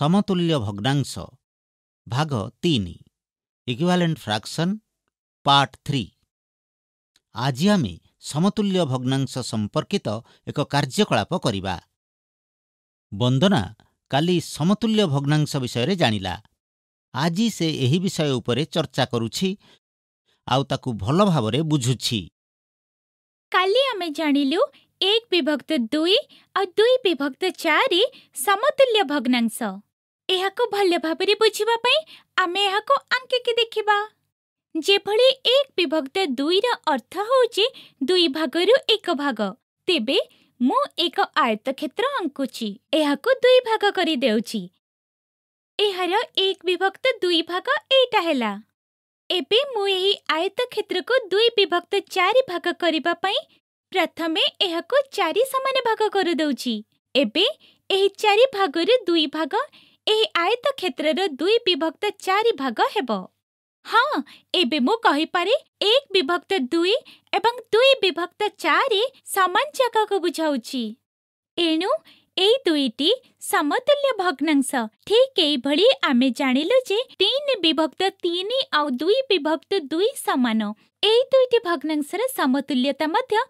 ସମତୁଲ୍ୟ ଭଗ୍ନାଂଶ ଭାଗ ତିନି equivalent fraction part three ଆଜି ଆମେ ସମତୁଲ୍ୟ ଭଗ୍ନାଂଶ ସମ୍ପର୍କିତ ଏକ କାର୍ଯ୍ୟକଳାପ କରିବା ବନ୍ଦନା କାଲି ସମତୁଲ୍ୟ ଭଗ୍ନାଂଶ ବିଷୟରେ ଜାଣିଲା ଆଜି ସେ ଏହି ବିଷୟ ଉପରେ ଚର୍ଚ୍ଚା କରୁଛି ଆଉ ତାକୁ ଭଲ ଭାବରେ ବୁଝୁଛି କାଲି ଆମେ ଜାଣିଲୁ ଏକ ବିଭକ୍ତ ଦୁଇ ଆଉ ଦୁଇ ବିଭକ୍ତ ଚାରି ସମତୁଲ୍ୟ ଭଗ୍ନାଂଶ ଏହାକୁ ଭଲ ଭାବରେ ବୁଝିବା ପାଇଁ ଆମେ ଏହାକୁ ଆଙ୍କିକି ଦେଖିବା ଯେଭଳି ଏକ ବିଭକ୍ତ ଦୁଇର ଅର୍ଥ ହେଉଛି ଦୁଇ ଭାଗରୁ ଏକ ଭାଗ ତେବେ ମୁଁ ଏକ ଆୟତକ୍ଷେତ୍ର ଆଙ୍କୁଛି ଏହାକୁ ଦୁଇ ଭାଗ କରିଦେଉଛି ଏହାର ଏକ ବିଭକ୍ତ ଦୁଇ ଭାଗ ଏଇଟା ହେଲା ଏବେ ମୁଁ ଏହି ଆୟତକ୍ଷେତ୍ରକୁ ଦୁଇ ବିଭକ୍ତ ଚାରି ଭାଗ କରିବା ପାଇଁ ପ୍ରଥମେ ଏହାକୁ ଚାରି ସମାନ ଭାଗ କରିଦେଉଛି ଏବେ ଏହି ଚାରି ଭାଗରୁ ଦୁଇ ଭାଗ ଏହି ଆୟତ କ୍ଷେତ୍ରର ଦୁଇ ବିଭକ୍ତ ଚାରି ଭାଗ ହେବ ହଁ ଏବେ ମୁଁ କହିପାରେ ଏକ ବିଭକ୍ତ ଦୁଇ ଏବଂ ଦୁଇ ବିଭକ୍ତ ଚାରି ସମାନ ଜାଗାକୁ ବୁଝାଉଛି ଏଣୁ ଏଇ ଦୁଇଟି ସମତୁଲ୍ୟ ଭଗ୍ନାଂଶ ଠିକ୍ ଏଇଭଳି ଆମେ ଜାଣିଲୁ ଯେ ତିନି ବିଭକ୍ତ ତିନି ଆଉ ଦୁଇ ବିଭକ୍ତ ଦୁଇ ସମାନ ଏଇ ଦୁଇଟି ଭଗ୍ନାଂଶର ସମତୁଲ୍ୟତା ମଧ୍ୟ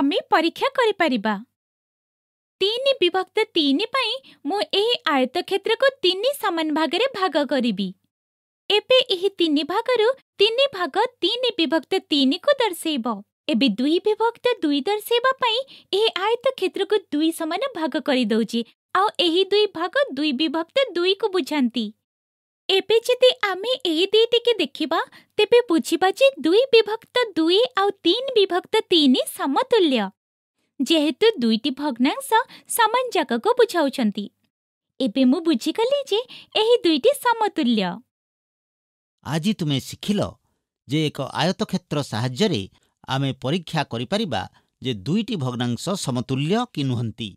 ଆମେ ପରୀକ୍ଷା କରିପାରିବା ତିନି ବିଭକ୍ତ ତିନି ପାଇଁ ମୁଁ ଏହି ଆୟତ କ୍ଷେତ୍ରକୁ ତିନି ସମାନ ଭାଗରେ ଭାଗ କରିବି ଏବେ ଏହି ତିନି ଭାଗରୁ ତିନି ଭାଗ ତିନି ବିଭକ୍ତ ତିନିକୁ ଦର୍ଶାଇବ ଏବେ ଦୁଇ ବିଭକ୍ତ ଦୁଇ ଦର୍ଶାଇବା ପାଇଁ ଏହି ଆୟତ କ୍ଷେତ୍ରକୁ ଦୁଇ ସମାନ ଭାଗ କରିଦେଉଛି ଆଉ ଏହି ଦୁଇ ଭାଗ ଦୁଇ ବିଭକ୍ତ ଦୁଇକୁ ବୁଝାନ୍ତି ଏବେ ଯଦି ଆମେ ଏହି ଦୁଇଟିକି ଦେଖିବା ତେବେ ବୁଝିବା ଯେ ଦୁଇ ବିଭକ୍ତ ଦୁଇ ଆଉ ତିନି ବିଭକ୍ତ ତିନି ସମତୁଲ୍ୟ ଯେହେତୁ ଦୁଇଟି ଭଗ୍ନାଂଶ ସମାନ ଜାଗାକୁ ବୁଝାଉଛନ୍ତି ଏବେ ମୁଁ ବୁଝିଗଲି ଯେ ଏହି ଦୁଇଟି ସମତୁଲ୍ୟ ଆଜି ତୁମେ ଶିଖିଲ ଯେ ଏକ ଆୟତକ୍ଷେତ୍ର ସାହାଯ୍ୟରେ ଆମେ ପରୀକ୍ଷା କରିପାରିବା ଯେ ଦୁଇଟି ଭଗ୍ନାଂଶ ସମତୁଲ୍ୟ କି ନୁହନ୍ତି